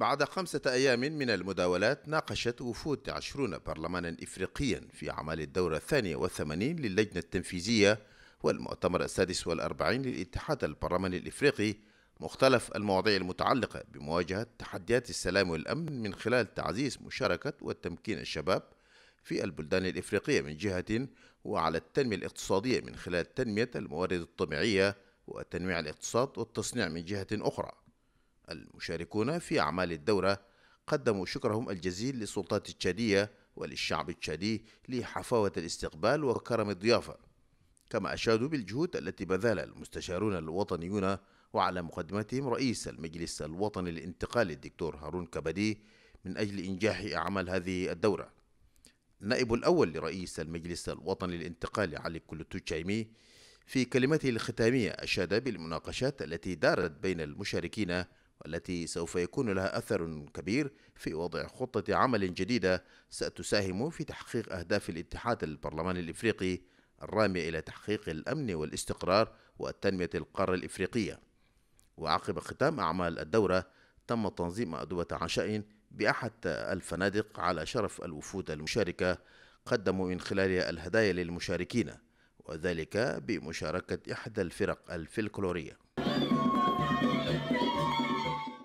بعد خمسة أيام من المداولات ناقشت وفود عشرون برلمانا إفريقيا في أعمال الدورة الثانية والثمانين للجنة التنفيذية والمؤتمر السادس والأربعين للاتحاد البرلماني الإفريقي مختلف المواضيع المتعلقة بمواجهة تحديات السلام والأمن من خلال تعزيز مشاركة والتمكين الشباب في البلدان الإفريقية من جهة وعلى التنمية الاقتصادية من خلال تنمية الموارد الطبيعية وتنويع الاقتصاد والتصنيع من جهة أخرى المشاركون في أعمال الدورة قدموا شكرهم الجزيل للسلطات التشادية وللشعب التشادي لحفاوة الاستقبال وكرم الضيافة كما أشادوا بالجهود التي بذل المستشارون الوطنيون وعلى مقدمتهم رئيس المجلس الوطني الانتقالي الدكتور هارون كبدي من أجل إنجاح أعمال هذه الدورة النائب الأول لرئيس المجلس الوطني الانتقالي علي كلوتو تشايمي في كلمته الختامية أشاد بالمناقشات التي دارت بين المشاركين والتي سوف يكون لها أثر كبير في وضع خطة عمل جديدة ستساهم في تحقيق أهداف الاتحاد البرلماني الإفريقي الرامي إلى تحقيق الأمن والاستقرار وتنمية القارة الإفريقية وعقب ختام أعمال الدورة تم تنظيم أدوة عشاء بأحد الفنادق على شرف الوفود المشاركة قدموا من خلالها الهدايا للمشاركين وذلك بمشاركة إحدى الفرق الفلكلورية